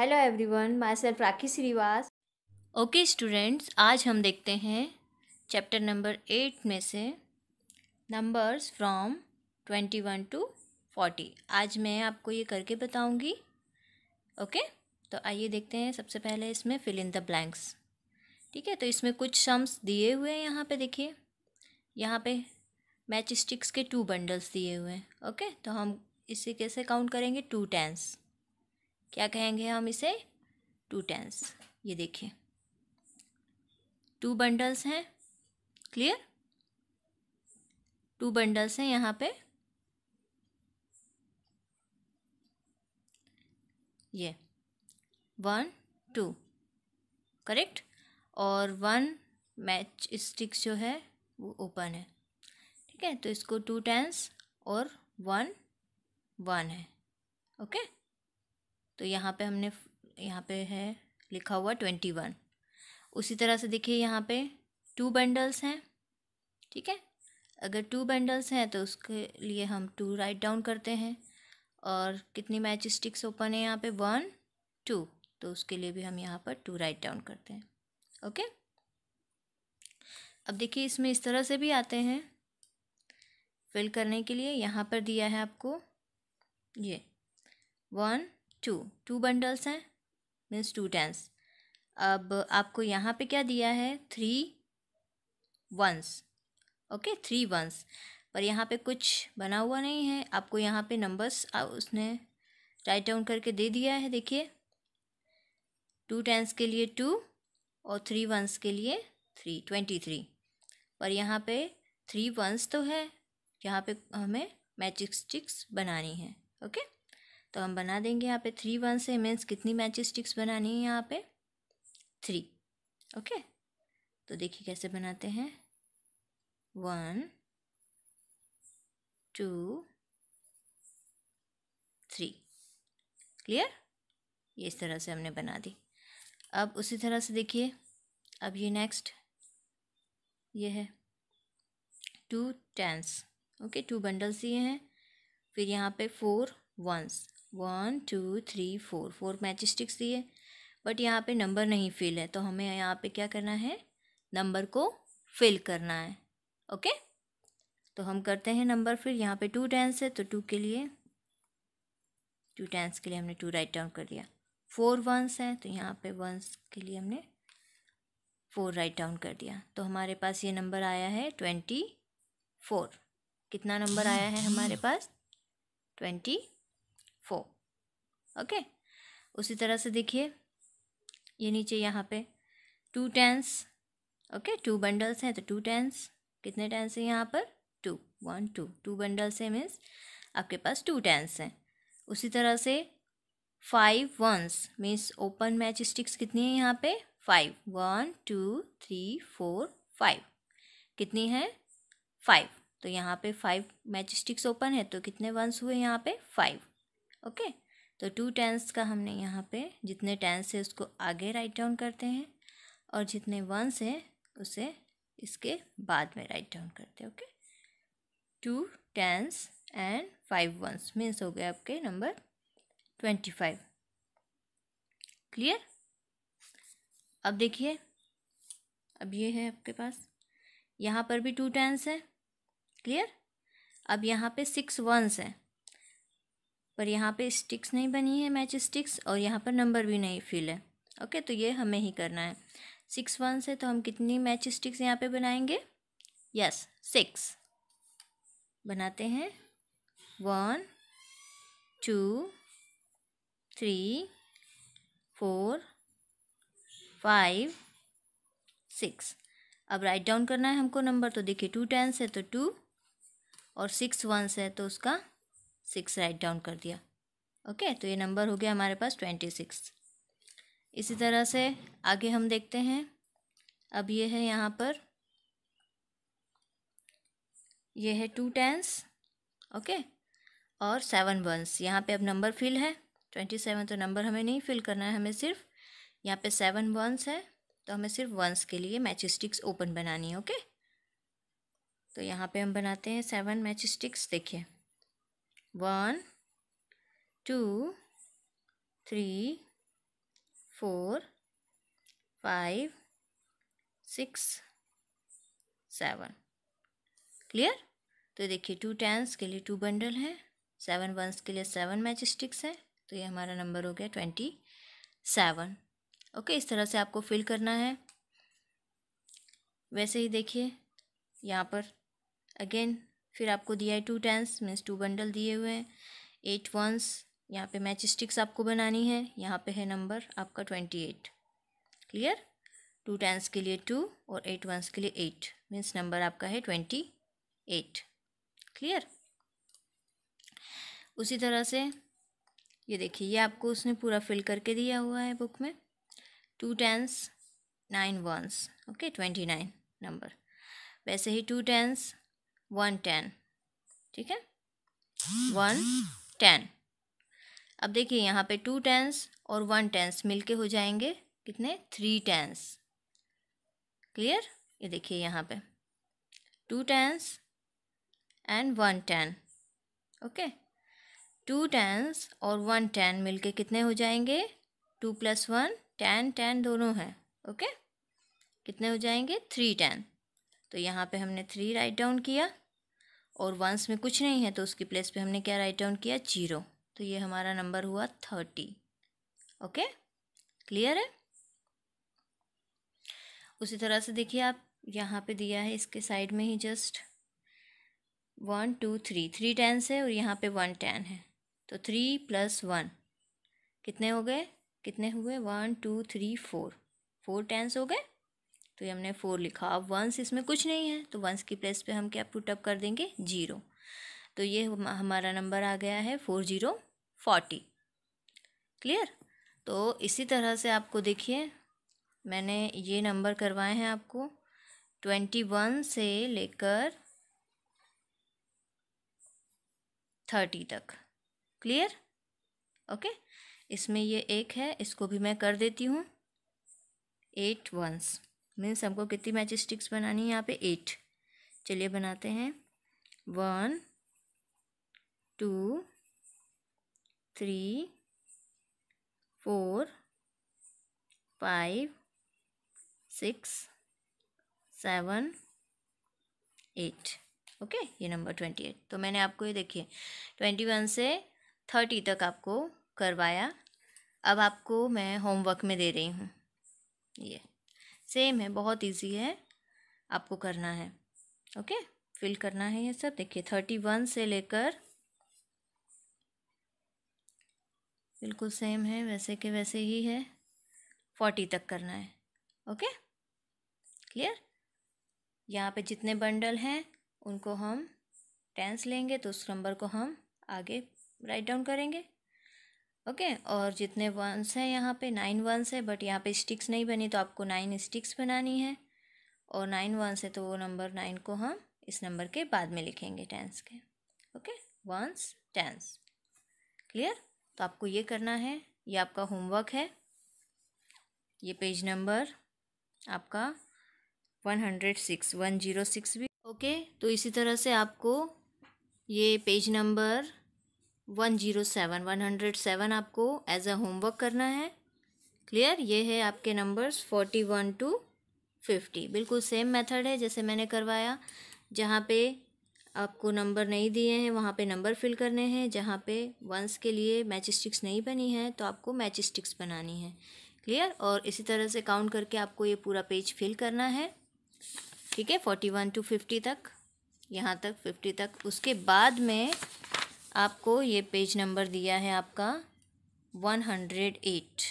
Hello everyone myself Rakhi Shrivas okay students आज हम देखते हैं चैप्टर नंबर एट में से numbers from twenty one to forty आज मैं आपको ये करके बताऊंगी ओके okay? तो आइए देखते हैं सबसे पहले इसमें फिल इन द ब्लैंक्स ठीक है तो इसमें कुछ सम्स दिए हुए हैं यहाँ पे देखिए यहाँ पे मैच स्टिक्स के टू बंडल्स दिए हुए हैं ओके तो हम इसे कैसे काउंट करेंगे टू टेंस क्या कहेंगे हम इसे टू टेंस ये देखिए टू बंडल्स हैं क्लियर टू बंडल्स हैं यहाँ पे ये वन टू करेक्ट और वन मैच स्टिक्स जो है वो ओपन है ठीक है तो इसको टू टेंस और वन वन है ओके okay? तो यहाँ पे हमने यहाँ पे है लिखा हुआ ट्वेंटी वन उसी तरह से देखिए यहाँ पे टू बंडल्स हैं ठीक है अगर टू बंडल्स हैं तो उसके लिए हम टू राइट डाउन करते हैं और कितनी मैच स्टिक्स ओपन है यहाँ पे वन टू तो उसके लिए भी हम यहाँ पर टू राइट डाउन करते हैं ओके अब देखिए इसमें इस तरह से भी आते हैं फिल करने के लिए यहाँ पर दिया है आपको ये वन टू टू बंडल्स हैं मीन्स टू टेंस अब आपको यहाँ पे क्या दिया है three ones okay three ones पर यहाँ पे कुछ बना हुआ नहीं है आपको यहाँ पे नंबर्स उसने राइट डाउन करके दे दिया है देखिए टू टेंस के लिए टू और थ्री वंस के लिए थ्री ट्वेंटी थ्री पर यहाँ पे थ्री वंस तो है यहाँ पे हमें मैचिक स्टिक्स बनानी है ओके okay? तो हम बना देंगे यहाँ पे थ्री वन से मीन्स कितनी मैच स्टिक्स बनानी है यहाँ पे थ्री ओके तो देखिए कैसे बनाते हैं वन टू थ्री क्लियर ये इस तरह से हमने बना दी अब उसी तरह से देखिए अब ये नेक्स्ट ये है two tens okay two bundles ये हैं फिर यहाँ पे four ones one two three four four match sticks दिए बट यहाँ पे नंबर नहीं फिल है तो हमें यहाँ पे क्या करना है नंबर को फिल करना है ओके तो हम करते हैं नंबर फिर यहाँ पे टू टेंस है तो टू के लिए टू टेंस के लिए हमने टू राइट डाउन कर दिया फोर वंस हैं तो यहाँ पे वंस के लिए हमने फोर राइट डाउन कर दिया तो हमारे पास ये नंबर आया है ट्वेंटी फोर कितना नंबर आया है हमारे पास ट्वेंटी ओके उसी तरह से देखिए ये नीचे यहाँ पे two tens okay two bundles हैं तो टू टेंस कितने टेंस हैं यहाँ पर two one two two bundles हैं मीन्स आपके पास टू टेंस हैं उसी तरह से five ones means open match sticks कितनी है यहाँ पे five one two three four five कितनी है फाइव तो यहाँ पे फाइव मैच स्टिक्स ओपन है तो कितने वंस हुए यहाँ पे फाइव ओके okay? तो टू टेंस का हमने यहाँ पे जितने टेंस है उसको आगे राइट डाउन करते हैं और जितने वंस हैं उसे इसके बाद में राइट डाउन करते हैं okay two tens and five ones means हो गए आपके नंबर ट्वेंटी फाइव क्लियर अब देखिए अब ये है आपके पास यहाँ पर भी टू टेंस है क्लियर अब यहाँ पे सिक्स वंस हैं पर यहाँ पे स्टिक्स नहीं बनी है मैच स्टिक्स और यहाँ पर नंबर भी नहीं फिल है ओके तो ये हमें ही करना है सिक्स वन से तो हम कितनी मैच स्टिक्स यहाँ पे बनाएंगे यस सिक्स बनाते हैं one two three four five six अब राइट डाउन करना है हमको नंबर तो देखिए टू टेंस है तो टू और सिक्स वंस है तो उसका सिक्स राइट डाउन कर दिया ओके तो ये नंबर हो गया हमारे पास ट्वेंटी सिक्स इसी तरह से आगे हम देखते हैं अब ये है यहाँ पर ये है टू टेंस ओके और सेवन वंस यहाँ पे अब नंबर फिल है ट्वेंटी सेवन तो नंबर हमें नहीं फिल करना है हमें सिर्फ यहाँ पे सेवन वंस है तो हमें सिर्फ वंस के लिए मैच स्टिक्स ओपन बनानी है ओके तो यहाँ पे हम बनाते हैं सेवन मैच स्टिक्स देखिए one two three four five six seven clear तो देखिए टू टेंस के लिए टू बंडल हैं सेवन वंस के लिए सेवन मैच स्टिक्स हैं तो ये हमारा नंबर हो गया ट्वेंटी सेवन ओके इस तरह से आपको फिल करना है वैसे ही देखिए यहाँ पर अगेन फिर आपको दिया है two tens means two bundle दिए हुए हैं एट वंस यहाँ पे मैच स्टिक्स आपको बनानी है यहाँ पे है नंबर आपका twenty eight clear two tens के लिए टू और एट वंस के लिए एट मीन्स नंबर आपका है ट्वेंटी एट क्लियर उसी तरह से ये देखिए ये आपको उसने पूरा फिल करके दिया हुआ है बुक में two tens nine ones okay twenty nine number वैसे ही टू टेंस वन टेन ठीक है वन टेन अब देखिए यहाँ पे टू टेंस और वन टेंस मिलके हो जाएंगे कितने थ्री टेंस क्लियर ये देखिए यहाँ पे two tens and one ten okay two tens और वन टेन मिलके कितने हो जाएंगे two plus one ten ten दोनों हैं ओके okay? कितने हो जाएंगे थ्री टेन तो यहाँ पे हमने थ्री राइट डाउन किया और वंस में कुछ नहीं है तो उसकी प्लेस पे हमने क्या राइट डाउन किया जीरो तो ये हमारा नंबर हुआ थर्टी ओके क्लियर है उसी तरह से देखिए आप यहाँ पे दिया है इसके साइड में ही just one two three three tens है और यहाँ पे वन टेन है तो थ्री प्लस वन कितने हो गए कितने हुए one two three four four tens हो गए तो ये हमने फोर लिखा अब वंस इसमें कुछ नहीं है तो वंस की प्लेस पे हम क्या पुट अप कर देंगे जीरो तो ये हमारा नंबर आ गया है फोर जीरो फोर्टी क्लियर तो इसी तरह से आपको देखिए मैंने ये नंबर करवाए हैं आपको ट्वेंटी वन से लेकर थर्टी तक क्लियर ओके इसमें ये एक है इसको भी मैं कर देती हूँ एट वंस मीन्स हमको कितनी मैच स्टिक्स बनानी है यहाँ पे एट चलिए बनाते हैं one two three four five six seven eight okay ये नंबर ट्वेंटी एट तो मैंने आपको ये देखिए ट्वेंटी वन से थर्टी तक आपको करवाया अब आपको मैं होमवर्क में दे रही हूँ ये सेम है बहुत इजी है आपको करना है ओके फिल करना है ये सब देखिए थर्टी वन से लेकर बिल्कुल सेम है वैसे के वैसे ही है फोर्टी तक करना है ओके क्लियर यहाँ पे जितने बंडल हैं उनको हम टेंस लेंगे तो उस नंबर को हम आगे राइट डाउन करेंगे ओके okay? और जितने वंस हैं यहाँ पे नाइन वंस है बट यहाँ पे स्टिक्स नहीं बनी तो आपको नाइन स्टिक्स बनानी है और नाइन वंस है तो वो नंबर नाइन को हम इस नंबर के बाद में लिखेंगे टेंस के ओके वंस टेंस क्लियर तो आपको ये करना है ये आपका होमवर्क है ये पेज नंबर आपका one hundred six one zero six भी ओके तो इसी तरह से आपको ये page number one zero seven one hundred seven आपको एज अ होमवर्क करना है क्लियर ये है आपके numbers forty one two fifty बिल्कुल सेम मेथड है जैसे मैंने करवाया जहाँ पे आपको नंबर नहीं दिए हैं वहाँ पे नंबर फिल करने हैं जहाँ पे वंस के लिए मैच स्टिक्स नहीं बनी है तो आपको मैच स्टिक्स बनानी है क्लियर और इसी तरह से काउंट करके आपको ये पूरा पेज फिल करना है ठीक है फोर्टी वन टू फिफ्टी तक यहाँ तक फिफ्टी तक उसके बाद में आपको ये पेज नंबर दिया है आपका वन हंड्रेड एट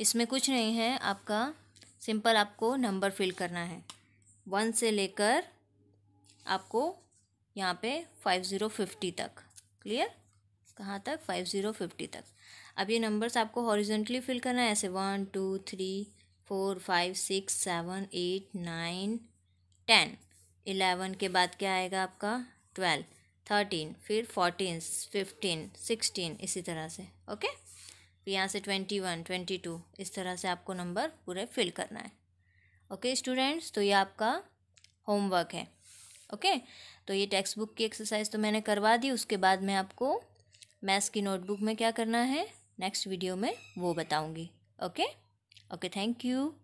इसमें कुछ नहीं है आपका सिंपल आपको नंबर फिल करना है वन से लेकर आपको यहाँ पे फाइव ज़ीरो फिफ्टी तक क्लियर कहाँ तक फाइव ज़ीरो फिफ्टी तक अब ये नंबर्स आपको हॉरिजेंटली फिल करना है ऐसे one two three four five six seven eight nine ten eleven के बाद क्या आएगा आपका ट्वेल्व थर्टीन फिर फोर्टीन फिफ्टीन सिक्सटीन इसी तरह से ओके फिर तो यहाँ से ट्वेंटी वन ट्वेंटी टू इस तरह से आपको नंबर पूरे फिल करना है ओके स्टूडेंट्स तो ये आपका होमवर्क है ओके तो ये टेक्स्ट बुक की एक्सरसाइज तो मैंने करवा दी उसके बाद मैं आपको मैथ्स की नोटबुक में क्या करना है नेक्स्ट वीडियो में वो बताऊँगी ओके ओके थैंक यू